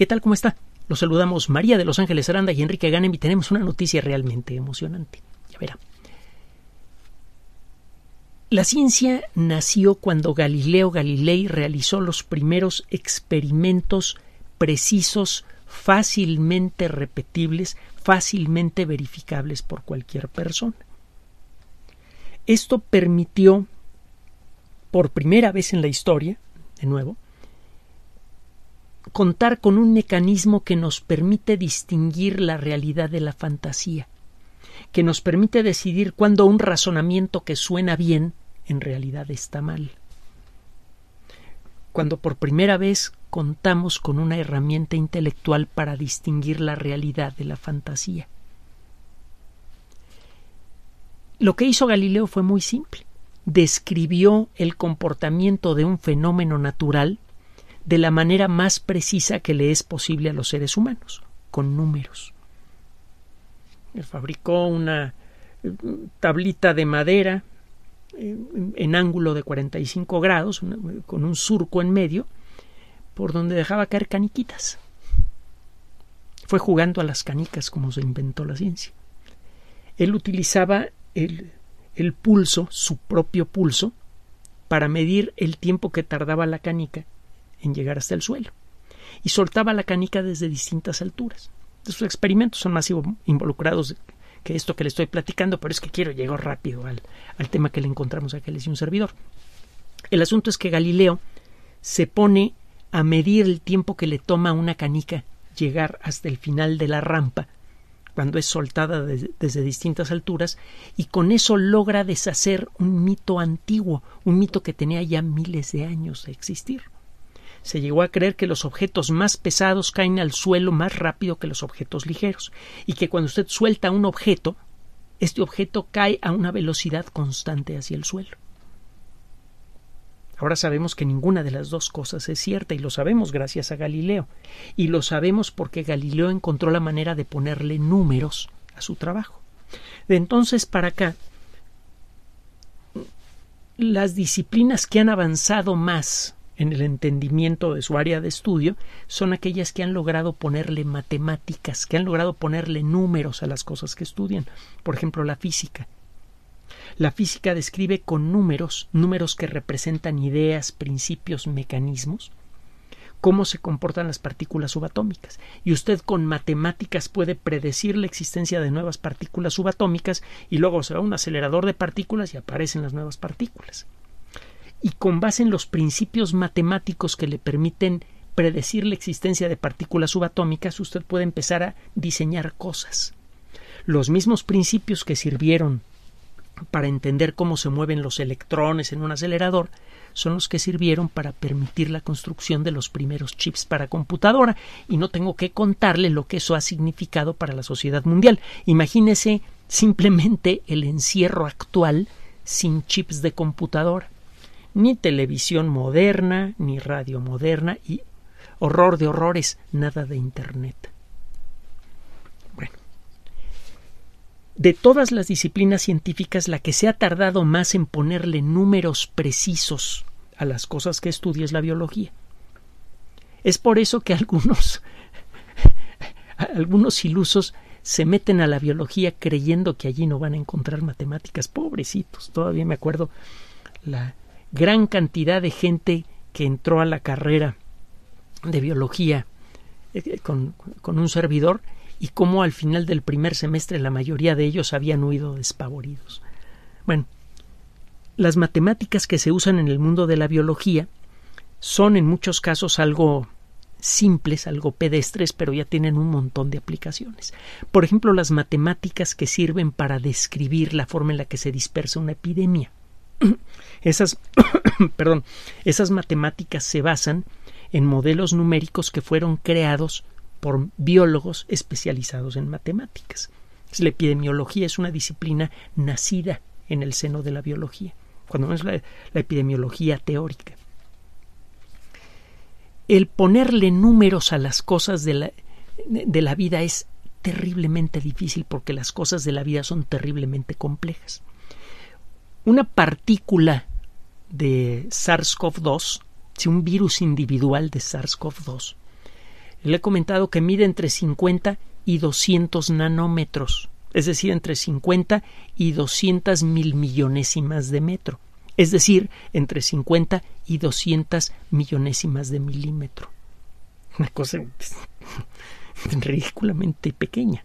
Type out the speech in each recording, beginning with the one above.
¿Qué tal? ¿Cómo está? Los saludamos María de Los Ángeles Aranda y Enrique Ganem y tenemos una noticia realmente emocionante. Ya verá. La ciencia nació cuando Galileo Galilei realizó los primeros experimentos precisos, fácilmente repetibles, fácilmente verificables por cualquier persona. Esto permitió por primera vez en la historia, de nuevo, contar con un mecanismo que nos permite distinguir la realidad de la fantasía, que nos permite decidir cuándo un razonamiento que suena bien en realidad está mal. Cuando por primera vez contamos con una herramienta intelectual para distinguir la realidad de la fantasía. Lo que hizo Galileo fue muy simple. Describió el comportamiento de un fenómeno natural de la manera más precisa que le es posible a los seres humanos, con números. Fabricó una mm, tablita de madera eh, en ángulo de 45 grados, con un surco en medio, por donde dejaba caer caniquitas. Fue jugando a las canicas como se inventó la ciencia. Él utilizaba el, el pulso, su propio pulso, para medir el tiempo que tardaba la canica en llegar hasta el suelo y soltaba la canica desde distintas alturas. Sus experimentos son más involucrados que esto que le estoy platicando, pero es que quiero llegar rápido al, tema que le encontramos a les y un servidor. El asunto es que Galileo se pone a medir el tiempo que le toma a una canica llegar hasta el final de la rampa cuando es soltada desde distintas alturas, y con eso logra deshacer un mito antiguo, un mito que tenía ya miles de años de existir. Se llegó a creer que los objetos más pesados caen al suelo más rápido que los objetos ligeros y que cuando usted suelta un objeto, este objeto cae a una velocidad constante hacia el suelo. Ahora sabemos que ninguna de las dos cosas es cierta y lo sabemos gracias a Galileo. Y lo sabemos porque Galileo encontró la manera de ponerle números a su trabajo. De entonces para acá, las disciplinas que han avanzado más en el entendimiento de su área de estudio son aquellas que han logrado ponerle matemáticas, que han logrado ponerle números a las cosas que estudian. Por ejemplo, la física. La física describe con números, números que representan ideas, principios, mecanismos, cómo se comportan las partículas subatómicas. Y usted con matemáticas puede predecir la existencia de nuevas partículas subatómicas y luego se va a un acelerador de partículas y aparecen las nuevas partículas y con base en los principios matemáticos que le permiten predecir la existencia de partículas subatómicas, usted puede empezar a diseñar cosas. Los mismos principios que sirvieron para entender cómo se mueven los electrones en un acelerador son los que sirvieron para permitir la construcción de los primeros chips para computadora y no tengo que contarle lo que eso ha significado para la sociedad mundial. Imagínese simplemente el encierro actual sin chips de computadora ni televisión moderna, ni radio moderna y horror de horrores, nada de Internet. Bueno, de todas las disciplinas científicas, la que se ha tardado más en ponerle números precisos a las cosas que estudia es la biología. Es por eso que algunos, algunos ilusos se meten a la biología creyendo que allí no van a encontrar matemáticas. Pobrecitos, todavía me acuerdo la, gran cantidad de gente que entró a la carrera de biología eh, eh, con, con, un servidor y cómo al final del primer semestre la mayoría de ellos habían huido despavoridos. Bueno, las matemáticas que se usan en el mundo de la biología son en muchos casos algo simples, algo pedestres, pero ya tienen un montón de aplicaciones. Por ejemplo, las matemáticas que sirven para describir la forma en la que se dispersa una epidemia. Esas, perdón, esas matemáticas se basan en modelos numéricos que fueron creados por biólogos especializados en matemáticas. La epidemiología es una disciplina nacida en el seno de la biología, cuando no es la, epidemiología teórica. El ponerle números a las cosas de la, de la vida es terriblemente difícil porque las cosas de la vida son terriblemente complejas. Una partícula de SARS-CoV-2, si un virus individual de SARS-CoV-2, le he comentado que mide entre 50 y 200 nanómetros, es decir, entre 50 y 200 mil millonésimas de metro, es decir, entre 50 y 200 millonésimas de milímetro. Una cosa ridículamente pequeña.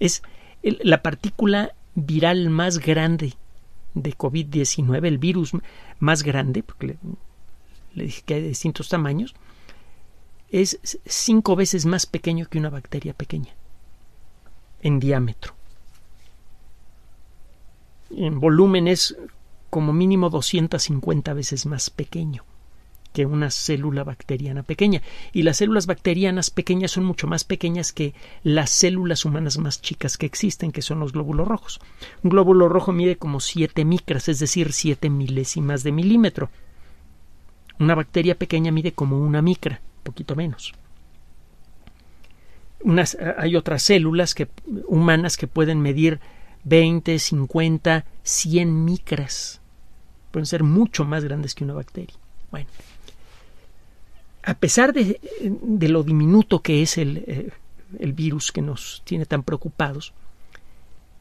Es la partícula viral más grande de COVID-19, el virus más grande, porque le, dije que hay distintos tamaños, es cinco veces más pequeño que una bacteria pequeña en diámetro. En volumen es como mínimo 250 veces más pequeño que una célula bacteriana pequeña. Y las células bacterianas pequeñas son mucho más pequeñas que las células humanas más chicas que existen, que son los glóbulos rojos. Un glóbulo rojo mide como 7 micras, es decir, 7 milésimas de milímetro. Una bacteria pequeña mide como una micra, poquito menos. hay otras células que, humanas que pueden medir 20, 50, 100 micras. Pueden ser mucho más grandes que una bacteria. Bueno, a pesar de, lo diminuto que es eh, el, virus que nos tiene tan preocupados,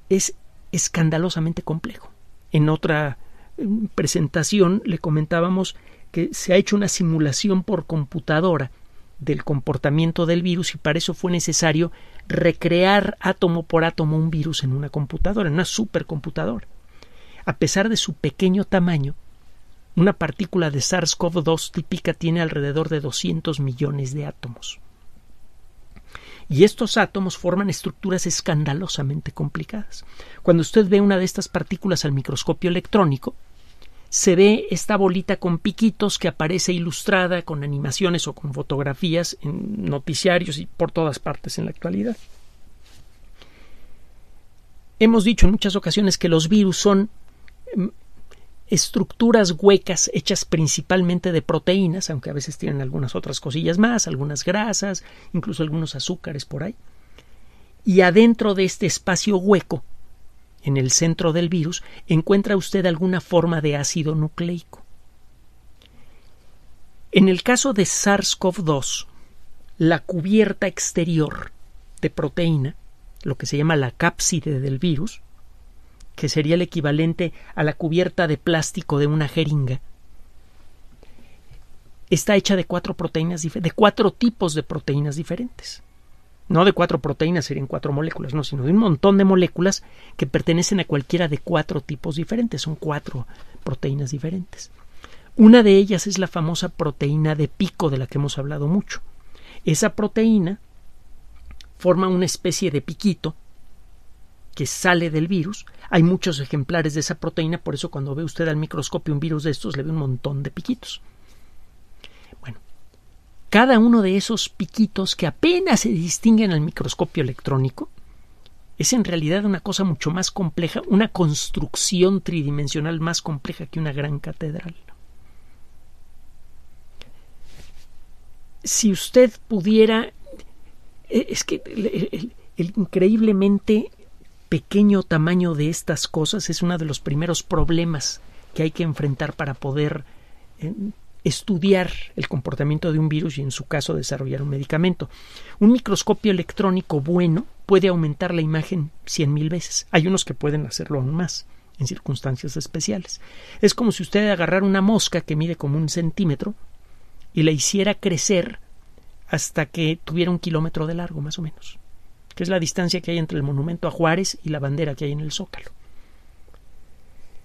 es escandalosamente complejo. En otra mm, presentación le comentábamos que se ha hecho una simulación por computadora del comportamiento del virus y para eso fue necesario recrear átomo por átomo un virus en una computadora, en una supercomputadora. A pesar de su pequeño tamaño, una partícula de SARS-CoV-2 típica tiene alrededor de 200 millones de átomos. Y estos átomos forman estructuras escandalosamente complicadas. Cuando usted ve una de estas partículas al microscopio electrónico, se ve esta bolita con piquitos que aparece ilustrada con animaciones o con fotografías en noticiarios y por todas partes en la actualidad. Hemos dicho en muchas ocasiones que los virus son mm, estructuras huecas hechas principalmente de proteínas, aunque a veces tienen algunas otras cosillas más, algunas grasas, incluso algunos azúcares por ahí. Y adentro de este espacio hueco, en el centro del virus, encuentra usted alguna forma de ácido nucleico. En el caso de SARS-CoV-2, la cubierta exterior de proteína, lo que se llama la cápside del virus, que sería el equivalente a la cubierta de plástico de una jeringa, está hecha de cuatro proteínas de cuatro tipos de proteínas diferentes. No de cuatro proteínas serían cuatro moléculas, no, sino de un montón de moléculas que pertenecen a cualquiera de cuatro tipos diferentes, son cuatro proteínas diferentes. Una de ellas es la famosa proteína de pico de la que hemos hablado mucho. Esa proteína forma una especie de piquito que sale del virus. Hay muchos ejemplares de esa proteína, por eso cuando ve usted al microscopio un virus de estos le ve un montón de piquitos. Bueno, cada uno de esos piquitos que apenas se distinguen al microscopio electrónico es en realidad una cosa mucho más compleja, una construcción tridimensional más compleja que una gran catedral. Si usted pudiera... E, es que el, increíblemente pequeño tamaño de estas cosas es uno de los primeros problemas que hay que enfrentar para poder eh, estudiar el comportamiento de un virus y en su caso desarrollar un medicamento. Un microscopio electrónico bueno puede aumentar la imagen cien mil veces. Hay unos que pueden hacerlo aún más en circunstancias especiales. Es como si usted agarrara una mosca que mide como un centímetro y la hiciera crecer hasta que tuviera un kilómetro de largo, más o menos que es la distancia que hay entre el monumento a Juárez y la bandera que hay en el zócalo.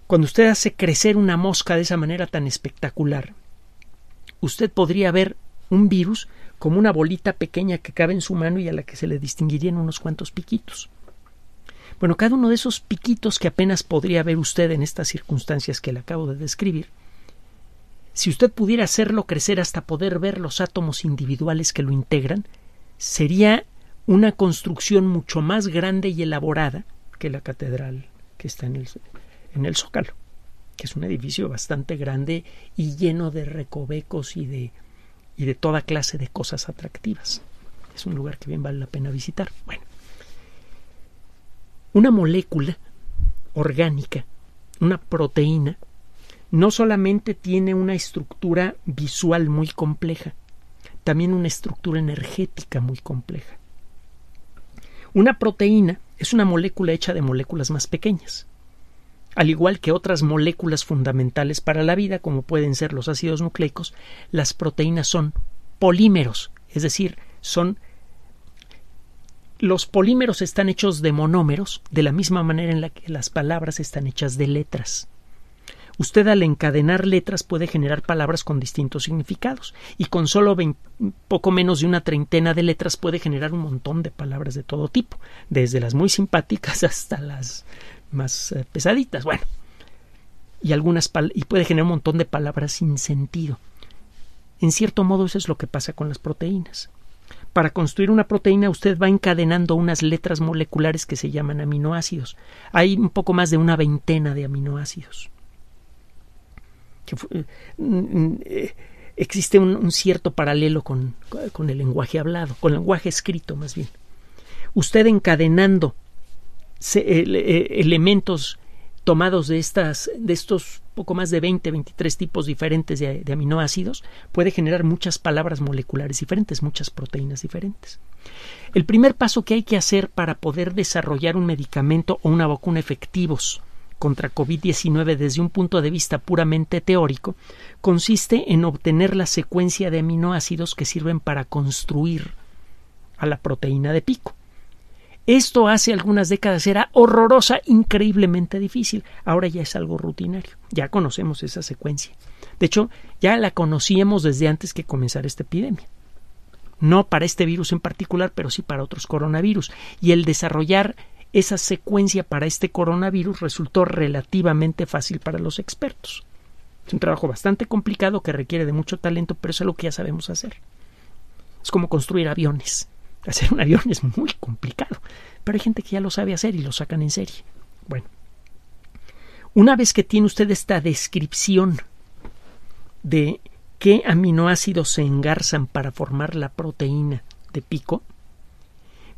Cuando usted hace crecer una mosca de esa manera tan espectacular, usted podría ver un virus como una bolita pequeña que cabe en su mano y a la que se le distinguirían unos cuantos piquitos. Bueno, cada uno de esos piquitos que apenas podría ver usted en estas circunstancias que le acabo de describir, si usted pudiera hacerlo crecer hasta poder ver los átomos individuales que lo integran, sería una construcción mucho más grande y elaborada que la catedral que está en el, en el Zócalo, que es un edificio bastante grande y lleno de recovecos y de, y de toda clase de cosas atractivas. Es un lugar que bien vale la pena visitar. Bueno, una molécula orgánica, una proteína, no solamente tiene una estructura visual muy compleja, también una estructura energética muy compleja. Una proteína es una molécula hecha de moléculas más pequeñas, al igual que otras moléculas fundamentales para la vida, como pueden ser los ácidos nucleicos, las proteínas son polímeros, es decir, son los polímeros están hechos de monómeros, de la misma manera en la que las palabras están hechas de letras. Usted al encadenar letras puede generar palabras con distintos significados y con solo poco menos de una treintena de letras puede generar un montón de palabras de todo tipo, desde las muy simpáticas hasta las más eh, pesaditas. Bueno, y algunas y puede generar un montón de palabras sin sentido. En cierto modo eso es lo que pasa con las proteínas. Para construir una proteína usted va encadenando unas letras moleculares que se llaman aminoácidos. Hay un poco más de una veintena de aminoácidos que eh, existe un, cierto paralelo con, el lenguaje hablado, con el lenguaje escrito más bien. Usted encadenando eh, elementos tomados de, estas, de estos poco más de 20, 23 tipos diferentes de, aminoácidos, puede generar muchas palabras moleculares diferentes, muchas proteínas diferentes. El primer paso que hay que hacer para poder desarrollar un medicamento o una vacuna efectivos contra COVID-19 desde un punto de vista puramente teórico consiste en obtener la secuencia de aminoácidos que sirven para construir a la proteína de pico. Esto hace algunas décadas era horrorosa, increíblemente difícil. Ahora ya es algo rutinario. Ya conocemos esa secuencia. De hecho, ya la conocíamos desde antes que comenzara esta epidemia. No para este virus en particular, pero sí para otros coronavirus. Y el desarrollar esa secuencia para este coronavirus resultó relativamente fácil para los expertos. Es un trabajo bastante complicado que requiere de mucho talento, pero eso es lo que ya sabemos hacer. Es como construir aviones. Hacer un avión es muy complicado, pero hay gente que ya lo sabe hacer y lo sacan en serie. Bueno, una vez que tiene usted esta descripción de qué aminoácidos se engarzan para formar la proteína de pico,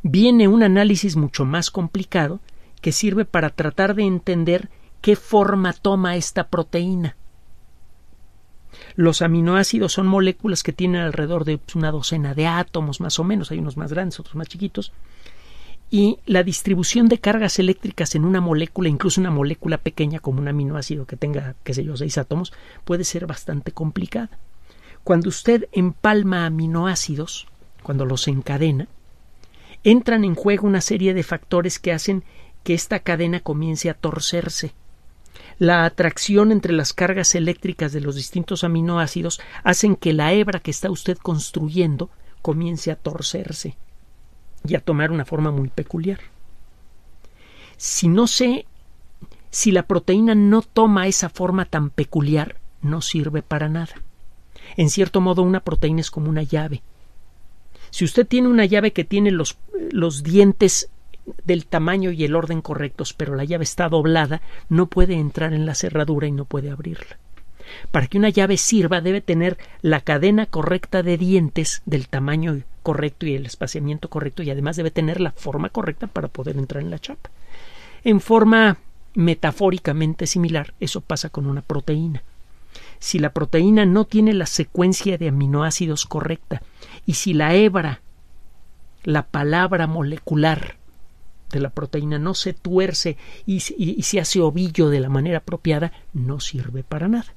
viene un análisis mucho más complicado que sirve para tratar de entender qué forma toma esta proteína. Los aminoácidos son moléculas que tienen alrededor de pues, una docena de átomos, más o menos, hay unos más grandes, otros más chiquitos, y la distribución de cargas eléctricas en una molécula, incluso una molécula pequeña como un aminoácido que tenga, qué sé yo, seis átomos, puede ser bastante complicada. Cuando usted empalma aminoácidos, cuando los encadena, entran en juego una serie de factores que hacen que esta cadena comience a torcerse. La atracción entre las cargas eléctricas de los distintos aminoácidos hacen que la hebra que está usted construyendo comience a torcerse y a tomar una forma muy peculiar. Si no sé si la proteína no toma esa forma tan peculiar, no sirve para nada. En cierto modo, una proteína es como una llave. Si usted tiene una llave que tiene los, dientes del tamaño y el orden correctos, pero la llave está doblada, no puede entrar en la cerradura y no puede abrirla. Para que una llave sirva debe tener la cadena correcta de dientes del tamaño correcto y el espaciamiento correcto y además debe tener la forma correcta para poder entrar en la chapa. En forma metafóricamente similar, eso pasa con una proteína si la proteína no tiene la secuencia de aminoácidos correcta y si la hebra, la palabra molecular de la proteína no se tuerce y, se hace ovillo de la manera apropiada, no sirve para nada.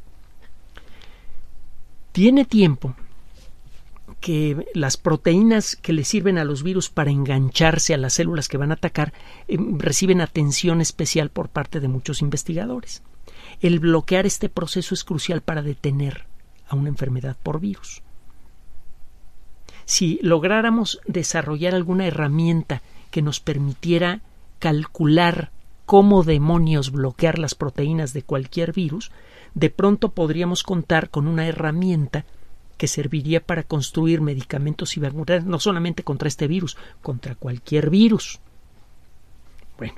Tiene tiempo que las proteínas que le sirven a los virus para engancharse a las células que van a atacar em, reciben atención especial por parte de muchos investigadores el bloquear este proceso es crucial para detener a una enfermedad por virus. Si lográramos desarrollar alguna herramienta que nos permitiera calcular cómo demonios bloquear las proteínas de cualquier virus, de pronto podríamos contar con una herramienta que serviría para construir medicamentos y vacunas no solamente contra este virus, contra cualquier virus. Bueno,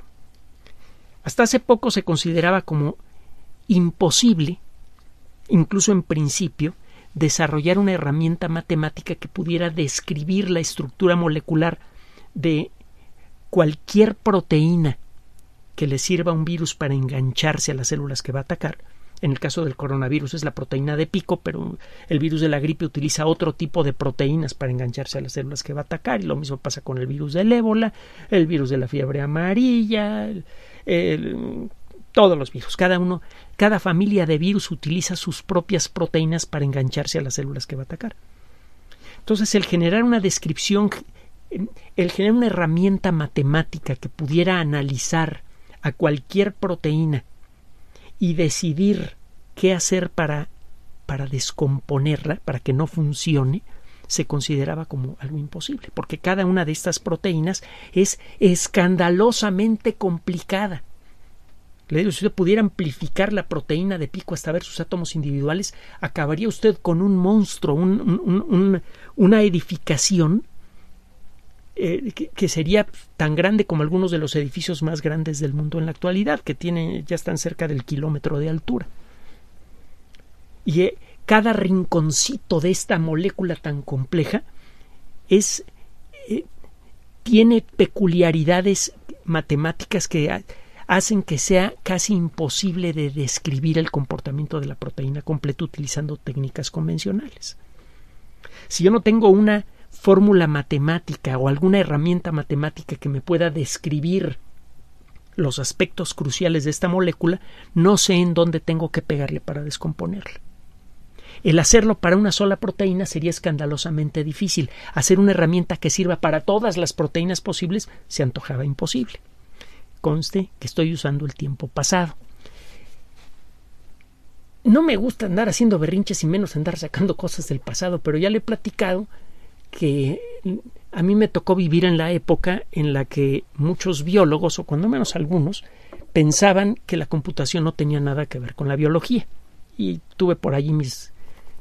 hasta hace poco se consideraba como imposible, incluso en principio, desarrollar una herramienta matemática que pudiera describir la estructura molecular de cualquier proteína que le sirva a un virus para engancharse a las células que va a atacar. En el caso del coronavirus es la proteína de pico, pero el virus de la gripe utiliza otro tipo de proteínas para engancharse a las células que va a atacar, y lo mismo pasa con el virus del ébola, el virus de la fiebre amarilla, el, el todos los virus, cada uno, cada familia de virus utiliza sus propias proteínas para engancharse a las células que va a atacar. Entonces, el generar una descripción, el generar una herramienta matemática que pudiera analizar a cualquier proteína y decidir qué hacer para, para descomponerla, para que no funcione, se consideraba como algo imposible, porque cada una de estas proteínas es escandalosamente complicada. Le digo, si usted pudiera amplificar la proteína de pico hasta ver sus átomos individuales, acabaría usted con un monstruo, una edificación eh, que, sería tan grande como algunos de los edificios más grandes del mundo en la actualidad, que tienen, ya están cerca del kilómetro de altura. Y eh, cada rinconcito de esta molécula tan compleja es, eh, tiene peculiaridades matemáticas que ah, hacen que sea casi imposible de describir el comportamiento de la proteína completa utilizando técnicas convencionales. Si yo no tengo una fórmula matemática o alguna herramienta matemática que me pueda describir los aspectos cruciales de esta molécula, no sé en dónde tengo que pegarle para descomponerla. El hacerlo para una sola proteína sería escandalosamente difícil. Hacer una herramienta que sirva para todas las proteínas posibles se antojaba imposible conste que estoy usando el tiempo pasado. No me gusta andar haciendo berrinches y menos andar sacando cosas del pasado, pero ya le he platicado que a mí me tocó vivir en la época en la que muchos biólogos, o cuando menos algunos, pensaban que la computación no tenía nada que ver con la biología. Y tuve por allí mis,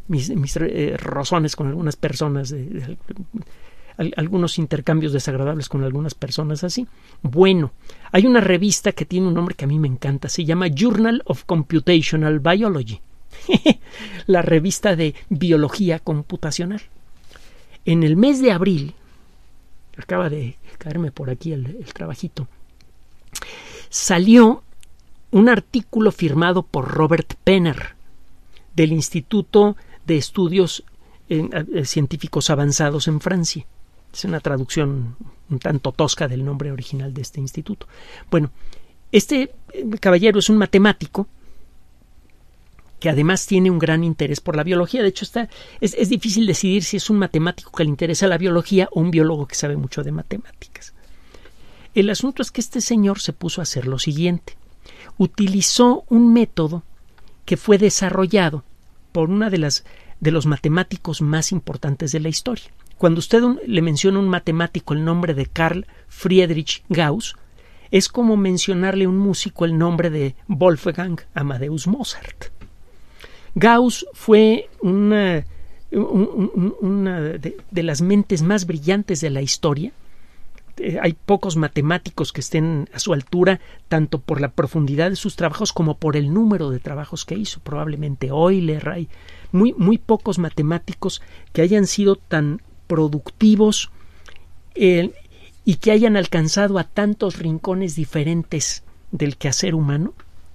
mis, eh, razones con algunas personas de, algunos intercambios desagradables con algunas personas así. Bueno, hay una revista que tiene un nombre que a mí me encanta, se llama Journal of Computational Biology, la revista de biología computacional. En el mes de abril, acaba de caerme por aquí el trabajito, salió un artículo firmado por Robert Penner del Instituto de Estudios eh, eh, Científicos Avanzados en Francia. Es una traducción un tanto tosca del nombre original de este instituto. Bueno, este eh, caballero es un matemático que además tiene un gran interés por la biología. De hecho, está, es, es difícil decidir si es un matemático que le interesa la biología o un biólogo que sabe mucho de matemáticas. El asunto es que este señor se puso a hacer lo siguiente. Utilizó un método que fue desarrollado por una de las de los matemáticos más importantes de la historia, cuando usted le menciona a un matemático el nombre de Carl Friedrich Gauss, es como mencionarle a un músico el nombre de Wolfgang Amadeus Mozart. Gauss fue una, de, las mentes más brillantes de la historia. Eh, hay pocos matemáticos que estén a su altura, tanto por la profundidad de sus trabajos como por el número de trabajos que hizo. Probablemente Euler, hay muy, muy pocos matemáticos que hayan sido tan productivos y que hayan alcanzado a tantos rincones diferentes del quehacer humano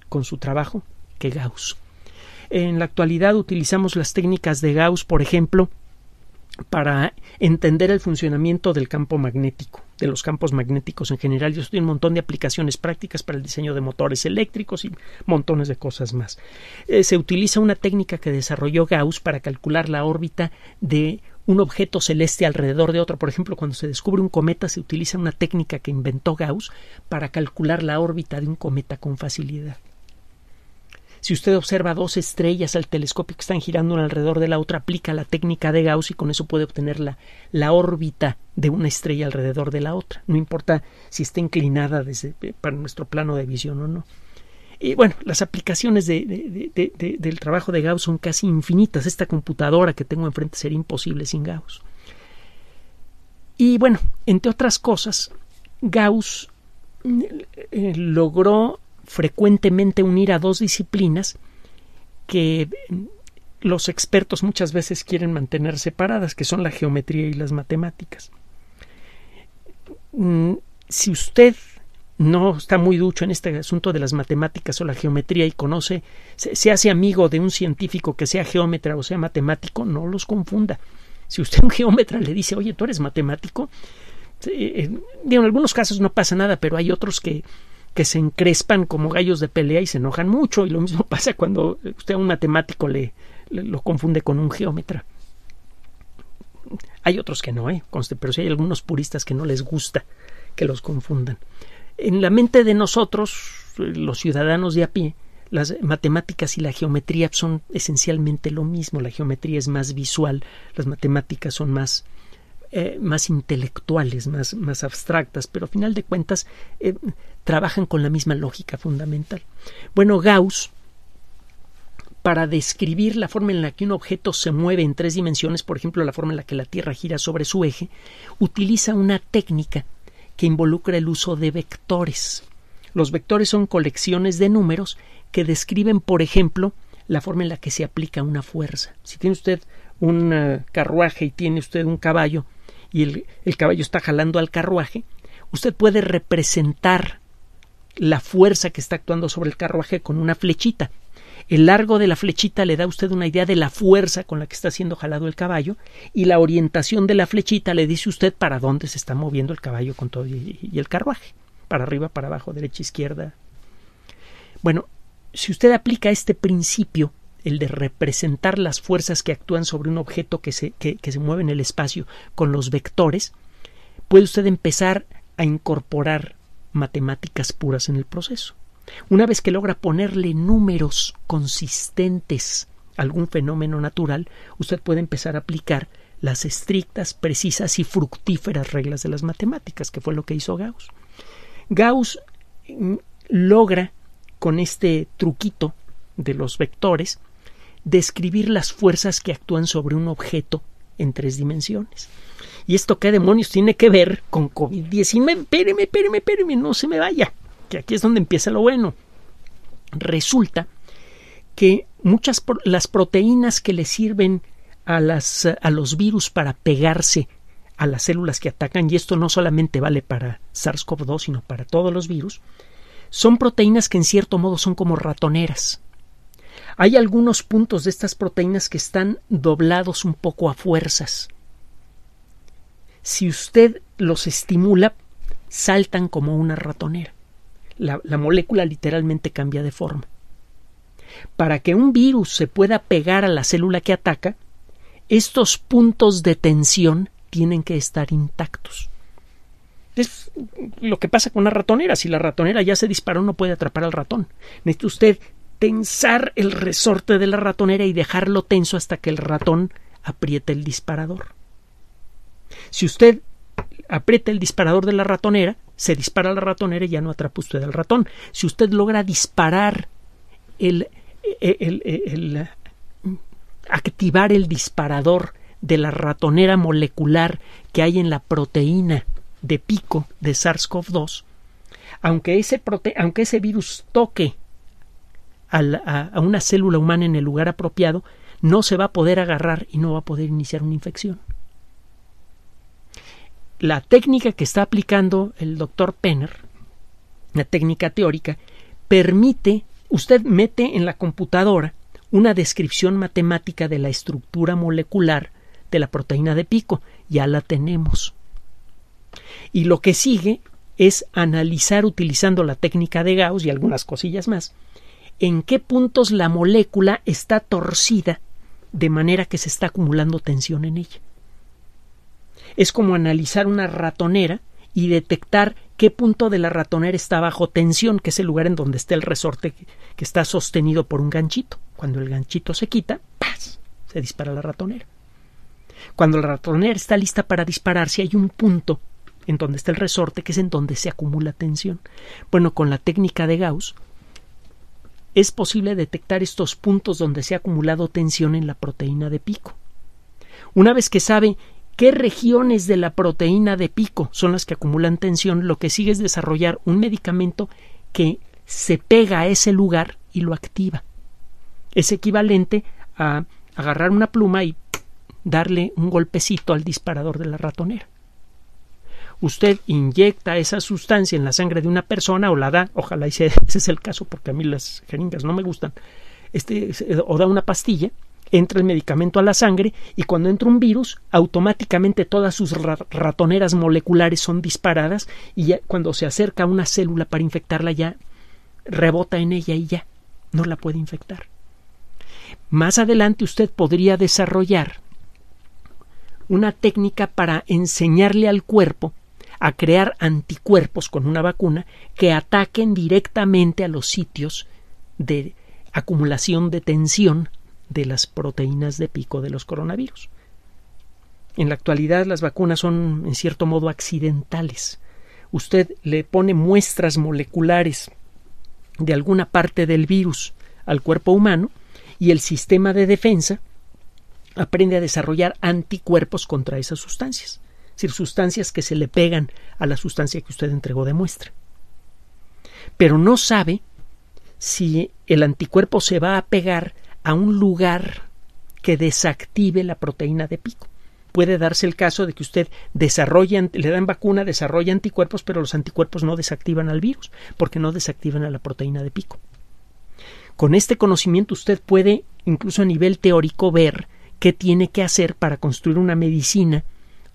con su trabajo que Gauss. En la actualidad utilizamos las técnicas de Gauss, por ejemplo, para entender el funcionamiento del campo magnético, de los campos magnéticos en general. Yo estoy en un montón de aplicaciones prácticas para el diseño de motores eléctricos y montones de cosas más. Eh, se utiliza una técnica que desarrolló Gauss para calcular la órbita de un objeto celeste alrededor de otro. Por ejemplo, cuando se descubre un cometa se utiliza una técnica que inventó Gauss para calcular la órbita de un cometa con facilidad. Si usted observa dos estrellas al telescopio que están girando una alrededor de la otra, aplica la técnica de Gauss y con eso puede obtener la, la órbita de una estrella alrededor de la otra, no importa si está inclinada desde, eh, para nuestro plano de visión o no. Y bueno, las aplicaciones del trabajo de Gauss son casi infinitas. Esta computadora que tengo enfrente sería imposible sin Gauss. Y bueno, entre otras cosas, Gauss eh, logró frecuentemente unir a dos disciplinas que mm, los expertos muchas veces quieren mantener separadas, que son la geometría y las matemáticas. Mm, si usted no está muy ducho en este asunto de las matemáticas o la geometría y conoce, se, hace amigo de un científico que sea geómetra o sea matemático, no los confunda. Si usted un geómetra le dice, oye, tú eres matemático, eh, eh, digo en algunos casos no pasa nada, pero hay otros que, que se encrespan como gallos de pelea y se enojan mucho. Y lo mismo pasa cuando usted a un matemático le, lo confunde con un geómetra. Hay otros que no, ¿eh? Conste, pero sí hay algunos puristas que no les gusta que los confundan. En la mente de nosotros, los ciudadanos de a pie, las matemáticas y la geometría son esencialmente lo mismo. La geometría es más visual, las matemáticas son más, eh, más intelectuales, más, más abstractas, pero a final de cuentas eh, trabajan con la misma lógica fundamental. Bueno, Gauss, para describir la forma en la que un objeto se mueve en tres dimensiones, por ejemplo, la forma en la que la Tierra gira sobre su eje, utiliza una técnica que involucra el uso de vectores. Los vectores son colecciones de números que describen, por ejemplo, la forma en la que se aplica una fuerza. Si tiene usted un eh, carruaje y tiene usted un caballo y el caballo está jalando al carruaje, usted puede representar la fuerza que está actuando sobre el carruaje con una flechita. El largo de la flechita le da a usted una idea de la fuerza con la que está siendo jalado el caballo y la orientación de la flechita le dice a usted para dónde se está moviendo el caballo con todo y, el carruaje, para arriba, para abajo, derecha, izquierda. Bueno, si usted aplica este principio, el de representar las fuerzas que actúan sobre un objeto que se, que se mueve en el espacio con los vectores, puede usted empezar a incorporar matemáticas puras en el proceso. Una vez que logra ponerle números consistentes a algún fenómeno natural, usted puede empezar a aplicar las estrictas, precisas y fructíferas reglas de las matemáticas, que fue lo que hizo Gauss. Gauss mm, logra, con este truquito de los vectores, describir las fuerzas que actúan sobre un objeto en tres dimensiones. ¿Y esto qué demonios tiene que ver con COVID-19? Espéreme, espéreme, espéreme, no se me vaya que aquí es donde empieza lo bueno. Resulta que muchas las proteínas que le sirven a, las, a los virus para pegarse a las células que atacan, y esto no solamente vale para SARS-CoV-2, sino para todos los virus, son proteínas que en cierto modo son como ratoneras. Hay algunos puntos de estas proteínas que están doblados un poco a fuerzas. Si usted los estimula, saltan como una ratonera la, molécula literalmente cambia de forma. Para que un virus se pueda pegar a la célula que ataca, estos puntos de tensión tienen que estar intactos. Es lo que pasa con una ratonera. Si la ratonera ya se disparó, no puede atrapar al ratón. Necesita usted tensar el resorte de la ratonera y dejarlo tenso hasta que el ratón apriete el disparador. Si usted aprieta el disparador de la ratonera, se dispara la ratonera y ya no atrapa usted al ratón. Si usted logra disparar el, eh, eh, eh, activar el disparador de la ratonera molecular que hay en la proteína de pico de SARS-CoV-2, aunque ese, prote aunque ese virus toque a, una célula humana en el lugar apropiado, no se va a poder agarrar y no va a poder iniciar una infección la técnica que está aplicando el doctor Penner, la técnica teórica, permite, usted mete en la computadora una descripción matemática de la estructura molecular de la proteína de pico, ya la tenemos. Y lo que sigue es analizar utilizando la técnica de Gauss y algunas cosillas más, en qué puntos la molécula está torcida de manera que se está acumulando tensión en ella es como analizar una ratonera y detectar qué punto de la ratonera está bajo tensión, que es el lugar en donde está el resorte que, está sostenido por un ganchito. Cuando el ganchito se quita, ¡paz! se dispara la ratonera. Cuando la ratonera está lista para dispararse, hay un punto en donde está el resorte, que es en donde se acumula tensión. Bueno, con la técnica de Gauss es posible detectar estos puntos donde se ha acumulado tensión en la proteína de pico. Una vez que sabe qué regiones de la proteína de pico son las que acumulan tensión, lo que sigue es desarrollar un medicamento que se pega a ese lugar y lo activa. Es equivalente a agarrar una pluma y darle un golpecito al disparador de la ratonera. Usted inyecta esa sustancia en la sangre de una persona o la da, ojalá ese, ese es el caso porque a mí las jeringas no me gustan, este, o da una pastilla, entra el medicamento a la sangre y cuando entra un virus, automáticamente todas sus ratoneras moleculares son disparadas y cuando se acerca a una célula para infectarla ya rebota en ella y ya no la puede infectar. Más adelante usted podría desarrollar una técnica para enseñarle al cuerpo a crear anticuerpos con una vacuna que ataquen directamente a los sitios de acumulación de tensión de las proteínas de pico de los coronavirus. En la actualidad las vacunas son en cierto modo accidentales. Usted le pone muestras moleculares de alguna parte del virus al cuerpo humano y el sistema de defensa aprende a desarrollar anticuerpos contra esas sustancias, es decir, sustancias que se le pegan a la sustancia que usted entregó de muestra. Pero no sabe si el anticuerpo se va a pegar a un lugar que desactive la proteína de pico. Puede darse el caso de que usted desarrolla, le dan vacuna, desarrolla anticuerpos, pero los anticuerpos no desactivan al virus, porque no desactivan a la proteína de pico. Con este conocimiento usted puede, incluso a nivel teórico, ver qué tiene que hacer para construir una medicina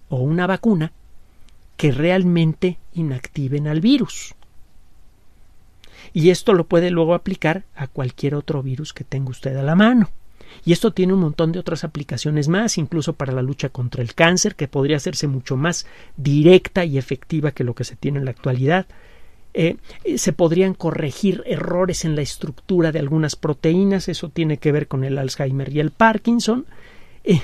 o una vacuna que realmente inactiven al virus y esto lo puede luego aplicar a cualquier otro virus que tenga usted a la mano. Y esto tiene un montón de otras aplicaciones más, incluso para la lucha contra el cáncer, que podría hacerse mucho más directa y efectiva que lo que se tiene en la actualidad. Eh, eh, se podrían corregir errores en la estructura de algunas proteínas, eso tiene que ver con el Alzheimer y el Parkinson. Eh,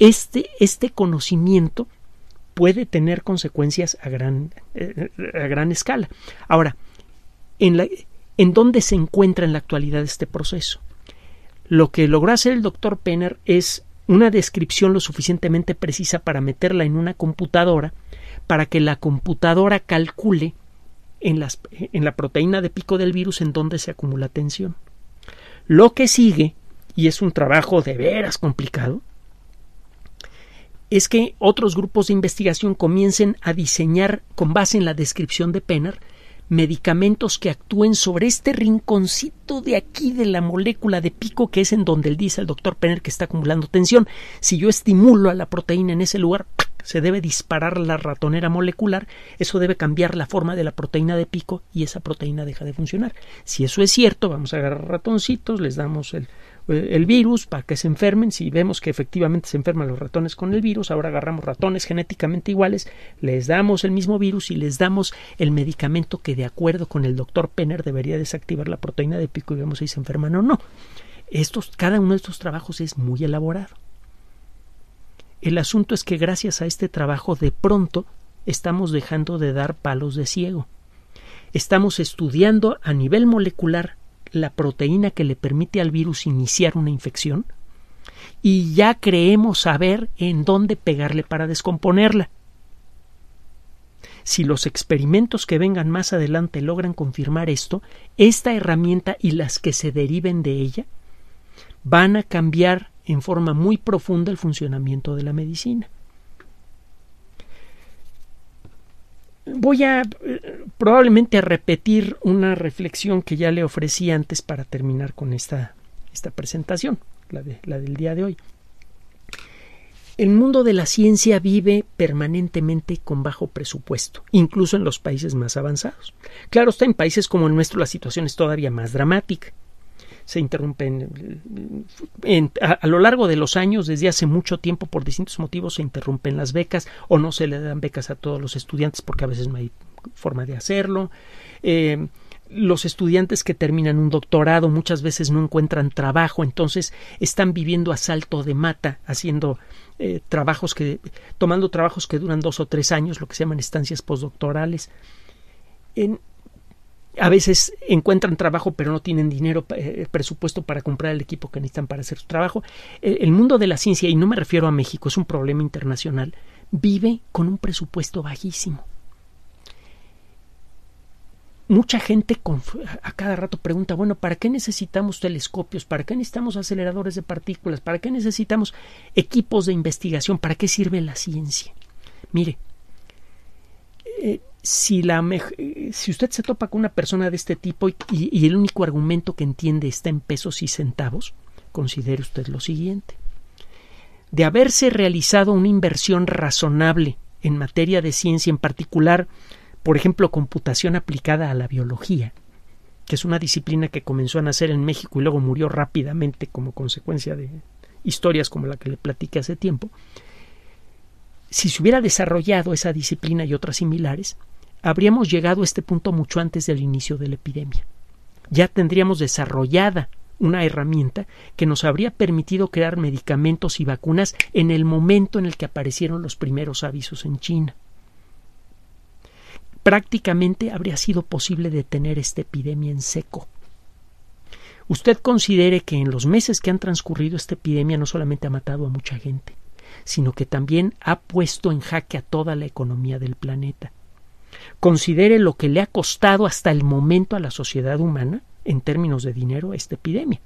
este, este, conocimiento puede tener consecuencias a gran, a gran escala. Ahora, en, dónde se encuentra en la actualidad este proceso. Lo que logró hacer el doctor Penner es una descripción lo suficientemente precisa para meterla en una computadora, para que la computadora calcule en, en la proteína de pico del virus en dónde se acumula tensión. Lo que sigue, y es un trabajo de veras complicado, es que otros grupos de investigación comiencen a diseñar con base en la descripción de Penner medicamentos que actúen sobre este rinconcito de aquí de la molécula de pico que es en donde él dice el doctor Penner que está acumulando tensión. Si yo estimulo a la proteína en ese lugar, se debe disparar la ratonera molecular, eso debe cambiar la forma de la proteína de pico y esa proteína deja de funcionar. Si eso es cierto, vamos a agarrar ratoncitos, les damos el eh, el virus para que se enfermen. Si vemos que efectivamente se enferman los ratones con el virus, ahora agarramos ratones genéticamente iguales, les damos el mismo virus y les damos el medicamento que de acuerdo con el doctor Penner debería desactivar la proteína de pico y vemos si se enferman o no. Estos, cada uno de estos trabajos es muy elaborado. El asunto es que gracias a este trabajo de pronto estamos dejando de dar palos de ciego. Estamos estudiando a nivel molecular la proteína que le permite al virus iniciar una infección y ya creemos saber en dónde pegarle para descomponerla. Si los experimentos que vengan más adelante logran confirmar esto, esta herramienta y las que se deriven de ella van a cambiar en forma muy profunda el funcionamiento de la medicina. Voy a eh, probablemente repetir una reflexión que ya le ofrecí antes para terminar con esta, presentación, la, de, la del día de hoy. El mundo de la ciencia vive permanentemente con bajo presupuesto, incluso en los países más avanzados. Claro está, en países como el nuestro la situación es todavía más dramática se interrumpen a, lo largo de los años, desde hace mucho tiempo, por distintos motivos, se interrumpen las becas o no se le dan becas a todos los estudiantes porque a veces no hay forma de hacerlo. Eh, los estudiantes que terminan un doctorado muchas veces no encuentran trabajo, entonces están viviendo a salto de mata, haciendo eh, trabajos que, tomando trabajos que duran dos o tres años, lo que se llaman estancias postdoctorales. En, a veces encuentran trabajo pero no tienen dinero, eh, presupuesto para comprar el equipo que necesitan para hacer su trabajo. El, mundo de la ciencia, y no me refiero a México, es un problema internacional, vive con un presupuesto bajísimo. Mucha gente a cada rato pregunta, bueno, ¿para qué necesitamos telescopios? ¿Para qué necesitamos aceleradores de partículas? ¿Para qué necesitamos equipos de investigación? ¿Para qué sirve la ciencia? Mire, si, la si usted se topa con una persona de este tipo y, y el único argumento que entiende está en pesos y centavos, considere usted lo siguiente. De haberse realizado una inversión razonable en materia de ciencia, en particular, por ejemplo, computación aplicada a la biología, que es una disciplina que comenzó a nacer en México y luego murió rápidamente como consecuencia de historias como la que le platiqué hace tiempo, si se hubiera desarrollado esa disciplina y otras similares, habríamos llegado a este punto mucho antes del inicio de la epidemia. Ya tendríamos desarrollada una herramienta que nos habría permitido crear medicamentos y vacunas en el momento en el que aparecieron los primeros avisos en China. Prácticamente habría sido posible detener esta epidemia en seco. Usted considere que en los meses que han transcurrido esta epidemia no solamente ha matado a mucha gente, sino que también ha puesto en jaque a toda la economía del planeta considere lo que le ha costado hasta el momento a la sociedad humana en términos de dinero esta epidemia.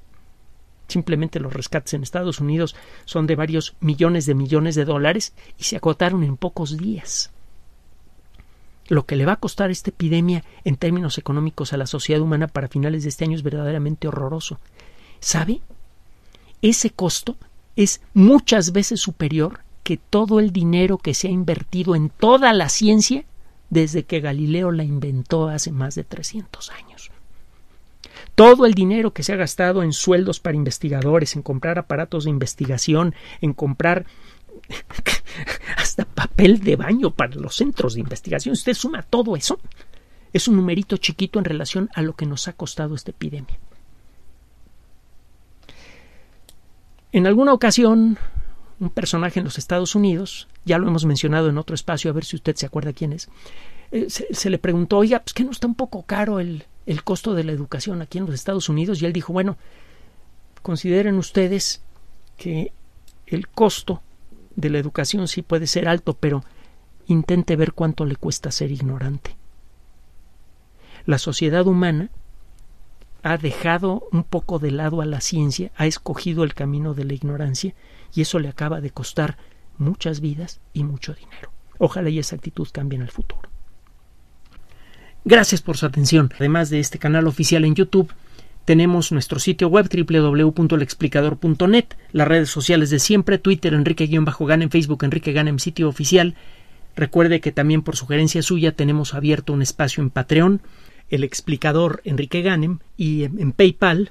Simplemente los rescates en Estados Unidos son de varios millones de millones de dólares y se agotaron en pocos días. Lo que le va a costar esta epidemia en términos económicos a la sociedad humana para finales de este año es verdaderamente horroroso. ¿Sabe? Ese costo es muchas veces superior que todo el dinero que se ha invertido en toda la ciencia desde que Galileo la inventó hace más de 300 años. Todo el dinero que se ha gastado en sueldos para investigadores, en comprar aparatos de investigación, en comprar hasta papel de baño para los centros de investigación, usted suma todo eso, es un numerito chiquito en relación a lo que nos ha costado esta epidemia. En alguna ocasión un personaje en los Estados Unidos, ya lo hemos mencionado en otro espacio, a ver si usted se acuerda quién es, eh, se, le preguntó, oiga, pues que no está un poco caro el, el costo de la educación aquí en los Estados Unidos, y él dijo, bueno, consideren ustedes que el costo de la educación sí puede ser alto, pero intente ver cuánto le cuesta ser ignorante. La sociedad humana ha dejado un poco de lado a la ciencia, ha escogido el camino de la ignorancia y eso le acaba de costar muchas vidas y mucho dinero. Ojalá y esa actitud cambie en el futuro. Gracias por su atención. Además de este canal oficial en YouTube, tenemos nuestro sitio web www.lexplicador.net, las redes sociales de siempre, Twitter Enrique-Ganem, Facebook Enrique Ganem, sitio oficial. Recuerde que también por sugerencia suya tenemos abierto un espacio en Patreon, el explicador Enrique Ganem, y en PayPal